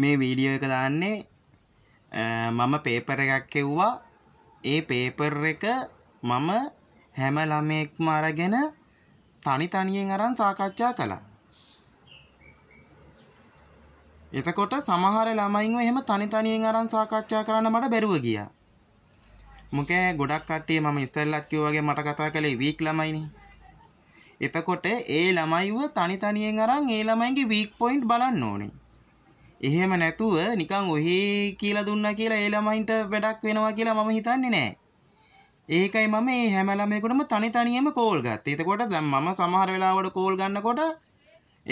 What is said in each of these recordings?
මේ වීඩියෝ එක දාන්නේ මම පේපර එකක් එව්වා ඒ පේපර් එක මම හැම ළමයෙක්ම අරගෙන තනි තනියෙන් අරන් සාකච්ඡා කළා. එතකොට සමහර ළමයින්ව එහෙම තනි තනියෙන් අරන් සාකච්ඡා කරන්න මට බැරුව ගියා. මොකද ගොඩක් කට්ටිය මම ඉස්සෙල්ලත් කිව්වා වගේ මට කතා කළේ වීක් ළමයිනේ. එතකොට ඒ ළමයිව තනි තනියෙන් අරන් ඒ ළමයින්ගේ වීක් පොයින්ට් බලන්න ඕනේ. එහෙම නැතුව නිකන් ඔහේ කියලා දුන්නා කියලා ඒ ළමයින්ට වැඩක් වෙනවා කියලා මම හිතන්නේ නැහැ. ඒකයි මම මේ හැම ළමයෙකුටම තනි තනියම කෝල් ගත්තේ. එතකොට දැන් මම සමහර වෙලාවට කෝල් ගන්නකොට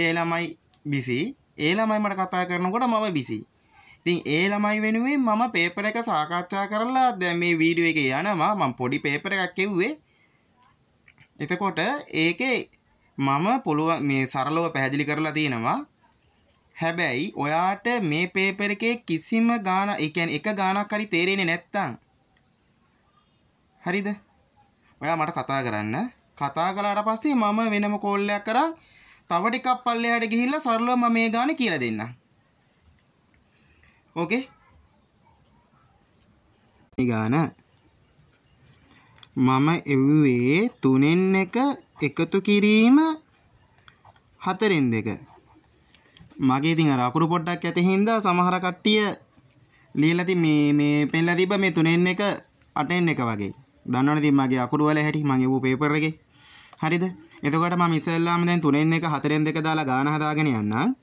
ඒ ළමයි බිසි. ඒ ළමයි මට කතා කරනකොට මම බිසි. ඉතින් ඒ ළමයි වෙනුවෙන් මම පේපර් එක සාකච්ඡා කරලා දැන් මේ වීඩියෝ එකේ යනවා මම පොඩි පේපර් එකක් එව්වේ. එතකොට ඒකේ මම පුළුවන් මේ සරලව පැහැදිලි කරලා තියෙනවා හැබැයි ඔයාට මේ පේපර් එකේ කිසිම ගාන ඒ කියන්නේ එක ගානක් හරි තේරෙන්නේ නැත්තම් හරිද ඔයා මට කතා කරන්න කතා කළාට පස්සේ මම වෙනම කෝල් එකක් කරා තව ටිකක් පල්ලෙහාට ගිහිල්ලා සරලව මම මේ ගානේ කියලා දෙන්නම් ඕකේ මේ ගාන මම එව්වේ තුනෙන් එක එකතු කිරීම හතරෙන් දෙක. මගේ ඉතින් අර අකුරු පොඩ්ඩක් ඇති හින්දා සමහර කට්ටිය ලියලා තින් මේ මේ පෙන්ලා තිබ්බ මේ තුනෙන් එක අටෙන් එක වගේ. දන්නවනේ ඉතින් මගේ අකුරු වල හැටි මම එව්ව පේපර් එකේ. හරිද? එතකොට මම ඉස්සෙල්ලාම දැන් තුනෙන් එක හතරෙන් දෙක දාලා ගාන හදාගෙන යන්නම්.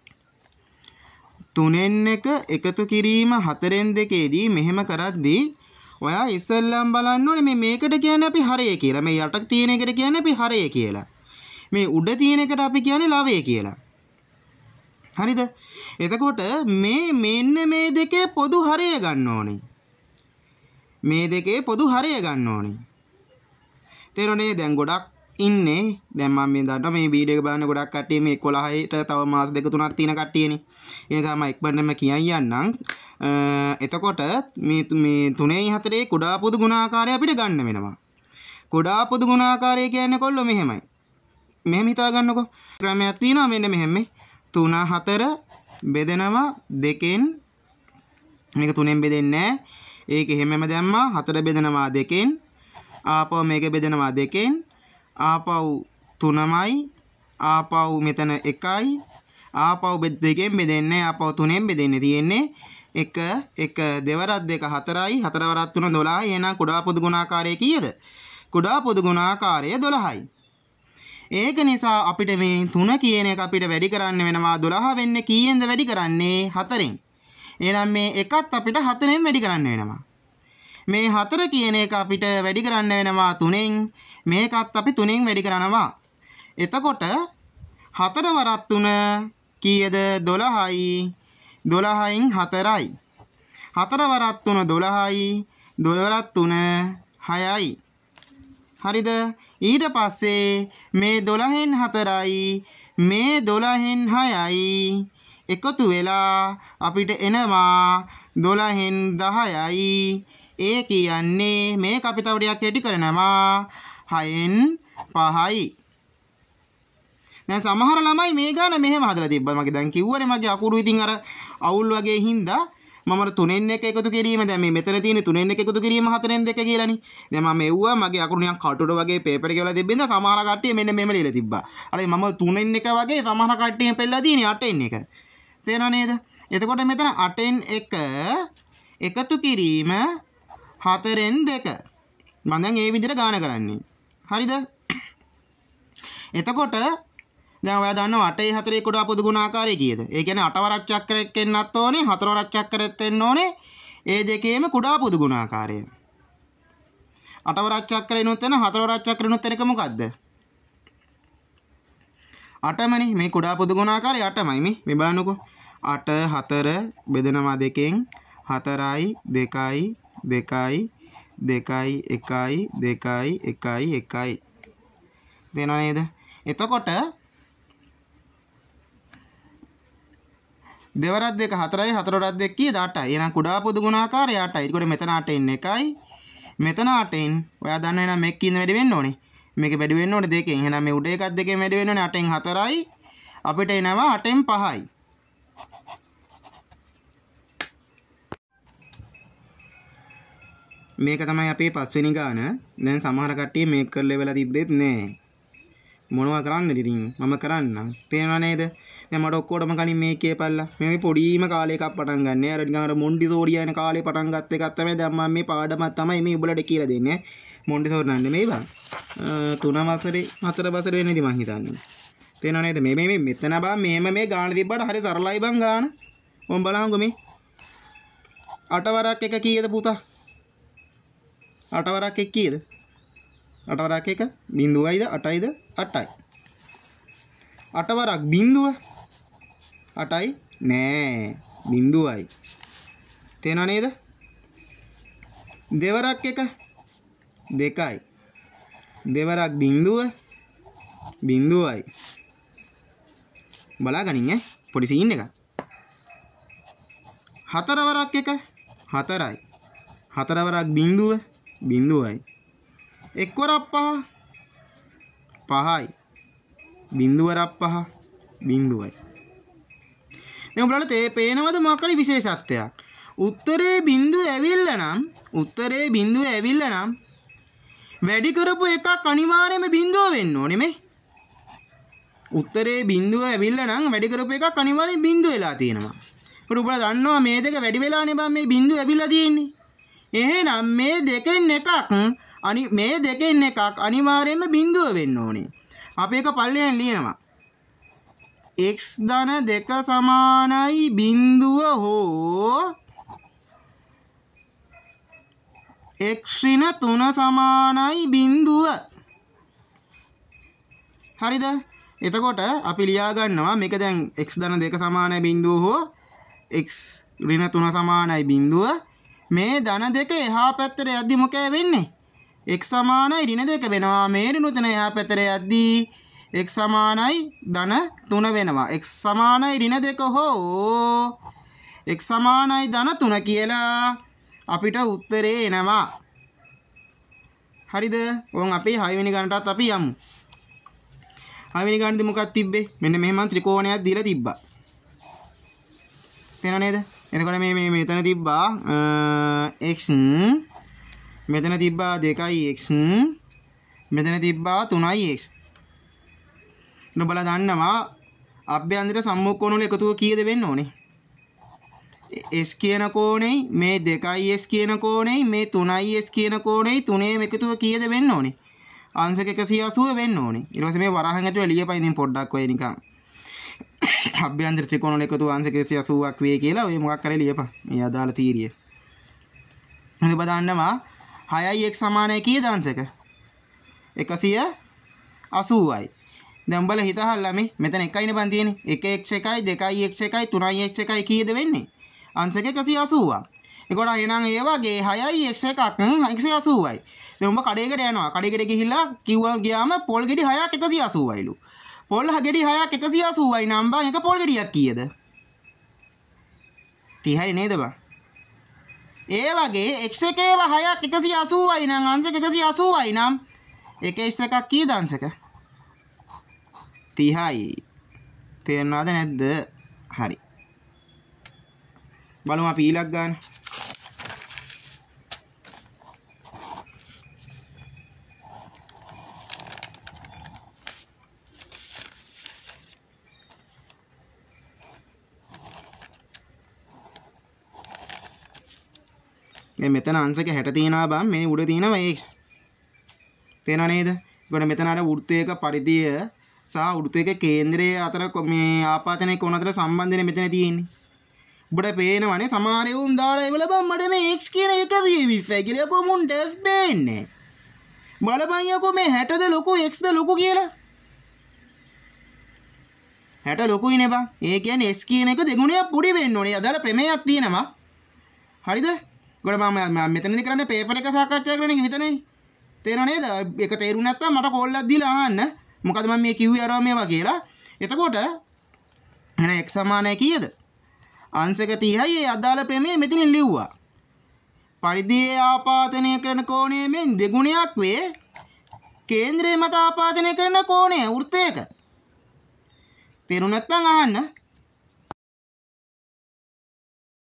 තුනෙන් එක එකතු කිරීම හතරෙන් දෙකේදී මෙහෙම කරද්දී ඔයා ඉස්සෙල්ලම් බලන්න ඕනේ මේ මේකට කියන්නේ අපි හරය කියලා. මේ යට තියෙන එකට කියන්නේ අපි හරය කියලා. මේ උඩ තියෙන එකට අපි කියන්නේ ලවය කියලා. හරිද? එතකොට මේ මෙන්න මේ දෙකේ පොදු හරය ගන්න ඕනේ. මේ දෙකේ පොදු හරය ගන්න ඕනේ. තේරුණේ දැන් ගොඩක් ඉන්නේ දැම්ම මේ දන්න මේ වීඩියෝ බලන්න ගොඩක් කට්ටිය මේ 11ට තව මාස දෙක තුනක් තියෙන කට්ටියනේ. ඒ නිසා මම ඉක්මනටම කියන් යන්නම්. එතකොට මේ මේ 3යි 4යි කුඩා පොදු ගුණාකාරය අපිට ගන්න වෙනවා. කුඩා පොදු ගුණාකාරය කියන්නේ කොල්ලෝ මෙහෙමයි. මෙහෙම හිතා ගන්නකෝ. ක්‍රමයක් තියෙනවා මෙන්න මෙහෙම මේ 3 4 බෙදෙනවා දෙකෙන් මේක තුනෙන් බෙදෙන්නේ නැහැ. ඒක එහෙමම දැම්මා හතර බෙදෙනවා දෙකෙන් ආපහු මේක බෙදෙනවා දෙකෙන් ආපව් තුනමයි ආපව් මෙතන එකයි ආපව් දෙකෙන් බෙදෙන්නේ ආපව් තුනෙන් බෙදෙන්නේ තියෙන්නේ එක එක දෙවරත් දෙක හතරයි හතරවරත් තුන දොලායි එහෙනම් කුඩා පොදු ගුණාකාරය කීයද කුඩා පොදු ගුණාකාරය 12යි ඒක නිසා අපිට මේ 3 කියන එක අපිට වැඩි කරන්න වෙනවා 12 වෙන්නේ කීයෙන්ද වැඩි කරන්නේ 4න් එහෙනම් මේ එකත් අපිට 4ෙන් වැඩි කරන්න වෙනවා මේ හතර කියන එක අපිට වැඩි කරන්න වෙනවා තුනෙන් මේකත් අපි තුනෙන් වැඩි කරනවා එතකොට හතර වරක් තුන කීයද 12යි 12න් 4යි හතර වරක් තුන 12යි 12 වරක් තුන 6යි හරිද ඊට පස්සේ මේ 12න් 4යි මේ 12න් 6යි එකතු වෙලා අපිට එනවා 12න් 10යි ඒ කියන්නේ මේක අපි තව ටිකක් කෙටි කරනවා 6න් 5යි. දැන් සමහර ළමයි මේ ගාන මෙහෙම හදලා තිබ්බා. මගේ දැන් කිව්වනේ මගේ අකුරු ඉතින් අර අවුල් වගේ හින්දා මම අර 3න් 1 එකතු කිරීම දැන් මේ මෙතන තියෙන 3න් 1 එකතු කිරීම 4න් 2 කියලානේ. දැන් මම මෙව්වා මගේ අකුරු නිකන් කටුඩ වගේ පේපර් එකේ වල තිබ්බින්ද සමහර කට්ටිය මෙන්න මෙහෙම ලියලා තිබ්බා. අර මම 3න් 1 වගේ සමහර කට්ටිය පෙළලා තියෙන්නේ 8න් 1. තේරෙනව නේද? එතකොට මෙතන 8න් 1 එකතු කිරීම හතරෙන් දෙක මම දැන් ඒ විදිහට ගාන කරන්නේ හරිද එතකොට දැන් ඔයා දන්නවා 8යි 4යි කොට ආපු දුගුණාකාරය කීයද ඒ කියන්නේ 8 වරක් චක්‍රයක් එන්නත් ඕනේ 4 වරක් චක්‍රෙත් එන්න ඕනේ ඒ දෙකේම කුඩා පුදු ගුණාකාරය 8 වරක් චක්‍රේනොත් එන 4 වරක් චක්‍රේනොත් එනක මොකද්ද 8මනේ මේ කුඩා පුදු ගුණාකාරය 8මයි මේ මේ බලන්නකෝ 8 4 බෙදනවා දෙකෙන් 4යි 2යි දෙකයි දෙකයි එකයි දෙකයි එකයි එකයි දෙනව නේද එතකොට දෙවරක් දෙක හතරයි හතරොරක් දෙක කීයද 8යි එහෙනම් කුඩා පොදු ගුණාකාරය 8යි එතකොට මෙතන 8ෙන් 1යි මෙතන 8ෙන් ඔයා දන්නවා එහෙනම් මේක කීන වැඩි වෙන්න ඕනේ මේක වැඩි වෙන්න ඕනේ දෙකෙන් එහෙනම් මේ උඩ එකක් දෙකෙන් වැඩි වෙන්න ඕනේ 8ෙන් 4යි අපිට එනවා 8ෙන් 5යි මේක තමයි අපේ පස්වෙනි ගාන. දැන් සමහර කට්ටිය මේක කරලා වෙලා තිබ්බෙත් නෑ. මොනවා කරන්නද ඉතින් මම කරන්නම්. පේනව නේද? දැන් මට ඔක්කොටම කලින් මේක කියපල්ලා. මේ පොඩිම කාලේ එකක් පටන් ගන්න. අර නිකන් අර මොන්ඩිසෝරි යන කාලේ පටන් ගත්ත එකක් තමයි දැන් මම මේ පාඩමක් තමයි මේ උඹලට කියලා දෙන්නේ. මොන්ඩිසෝරි නන්නේ මේ බං. තුන වසරේ හතර වසරේ වෙන්නේදී මං හිතන්නේ. පේනව නේද? මේ මේ මෙතන බං මෙහෙම මේ ගාන තිබ්බට හරි සරලයි බං ගාන. මම බලහන්කො මේ. අටවරක් එක කීයද පුතා? අටවරක් එක් කීයද අටවරක් එක බිඳුවයිද අටයිද අටයි අටවරක් බිඳුව අටයි නෑ බිඳුවයි තේනවා නේද දෙවරක් එක දෙකයි දෙවරක් බිඳුව බිඳුවයි බලාගනින් ඈ පොඩි සීන් එකක් හතරවරක් එක හතරයි හතරවරක් බිඳුව බිඳුවයි එක්වරක් පහ පහයි බිඳුවරක් පහ බිඳුවයි දැන් ඔයාලට ඒ පේනවද මොකක්ද විශේෂත්වයක් උත්තරේ බිඳුව ඇවිල්ලා නම් උත්තරේ බිඳුව ඇවිල්ලා නම් වැඩි කරපු එකක් අනිවාර්යයෙන්ම බිඳුව වෙන්න ඕනේ මේ උත්තරේ බිඳුව ඇවිල්ලා නම් වැඩි කරපු එකක් අනිවාර්යයෙන් බිඳුව වෙලා තියෙනවා. ඒක ඔයාලා දන්නවා මේ දෙක වැඩි වෙලානේ බං මේ බිඳුව ඇවිල්ලා තියෙන්නේ. එහෙනම් මේ දෙකෙන් එකක් අනි මේ දෙකෙන් එකක් අනිවාර්යයෙන්ම බිඳුව වෙන්න ඕනේ. අපි එක පල්ලෙන් ලියනවා. x ධන දෙක සමානයි බිඳුව හෝ x ඍණ 3 සමානයි බිඳුව. හරිද? එතකොට අපි ලියා ගන්නවා මේක දැන් x ධන 2 සමානයි බිඳුව හෝ x ඍණ 3 සමානයි බිඳුව මේ ධන දෙක එහා පැත්තට යද්දි මොකෑ වෙන්නේ? x සමානයි ඍණ දෙක වෙනවා. මේ ඍණුතන එහා පැත්තට යද්දී x සමානයි ධන 3 වෙනවා. x සමානයි ඍණ දෙක හෝ x සමානයි ධන 3 කියලා අපිට උත්තරේ එනවා. හරිද? ඕන් අපේ 6 වෙනි ගණනටත් අපි යමු. 6 වෙනි ගණනේදී මොකක්ද තිබ්බේ? මෙන්න මෙහෙම ත්‍රිකෝණයක් දීලා තිබ්බා. තියෙන නේද? එතකොට මේ මේ මෙතන තිබ්බා x මෙතන තිබ්බා 2x මෙතන තිබ්බා 3x. ඔබලා දන්නවා අභ්‍යන්තර සම්මුඛ කෝණ වල එකතුව කීයද වෙන්න ඕනේ? S කියන කෝණෙයි මේ 2s කියන කෝණෙයි මේ 3s කියන කෝණෙයි තුනේම එකතුව කීයද වෙන්න ඕනේ? අංශක 180 වෙන්න ඕනේ. ඊට පස්සේ මේ වරහන් ඇතුළේ ලියපන් ඉතින් පොඩ්ඩක් ඔය නිකන්. අභ්‍යන්තර ත්‍රිකෝණ එකතු අංශ 180ක් වේ කියලා ඔය මොකක් කරේ ලියපන්. මේ අදාළ තීරිය. හරි බලන්නවා 6x සමානයි කීයද අංශක? 180යි. දැන් උඹලා හිතහල්ලා මේ මෙතන 1යිනේ බන් තියෙන්නේ. 1x 1යි 2x 1යි 3x 1යි කීයද වෙන්නේ? අංශක 180ක්. එකොට එහෙනම් ඒ වගේ 6යි x එකක් 180යි. දැන් උඹ කඩේකට යනවා. කඩේකට ගිහිල්ලා කිව්වා ගියාම පොල් ගෙඩි 6ක් 180යිලු. පොල් හගෙඩි හයක් එකසිය අසූවයි නම් බං එක පොල් ගෙඩියක් කීයද? 30යි නේද බං? ඒ වගේ x එකේව හයක් 180යි නම් අංශක 180යි නම් 1x එකක් කීයද අංශක? 30යි. තේරෙනවද නැද්ද? හරි. බලමු අපි ඊළඟ ගාන. ඉතින් මෙතන අංශක 60 තියෙනවා බං මේ උඩ තියෙනවා x තේනවා නේද එතකොට මෙතන අර වෘත්තයක පරිධිය සහ වෘත්තයක කේන්ද්‍රය අතර මේ ආපාතනයේ කෝණ අතර සම්බන්ධය මෙතන තියෙන්නේ ඔබට පේනවනේ සමහර උන් දාලා එවල බං මට මේ x කියන එක විවිෆයි කියලා කොමුන්ට පේන්නේ බලපන් යකෝ මේ 60ද ලොකු x ද ලොකු කියලා 60 ලොකුයි නේ බං. ඒ කියන්නේ S කියන එක දෙගුණයක් පොඩි වෙන්න ඕනේ. අදාළ ප්‍රමේයක් තියෙනවා. හරිද? ගොඩ මම මෙතනදි කරන්න පේපර එක සාකච්ඡා කරන එක විතරනේ තේරෙනව නේද ඒක තේරුණ නැත්නම් මට කෝල් එකක් දීලා අහන්න මොකද මම මේ කිව්වේ අරවා මේවා කියලා එතකොට එහෙනම් x සමානයි කීයද අංශක 30යි ඒ අදාළ ප්‍රමේය මෙතනින් ලිව්වා පරිධියේ ආපාතනය කරන කෝණයෙන් දෙගුණයක් වේ කේන්ද්‍රය මත ආපාතනය කරන කෝණය වෘත්තයක තේරුණ නැත්නම් අහන්න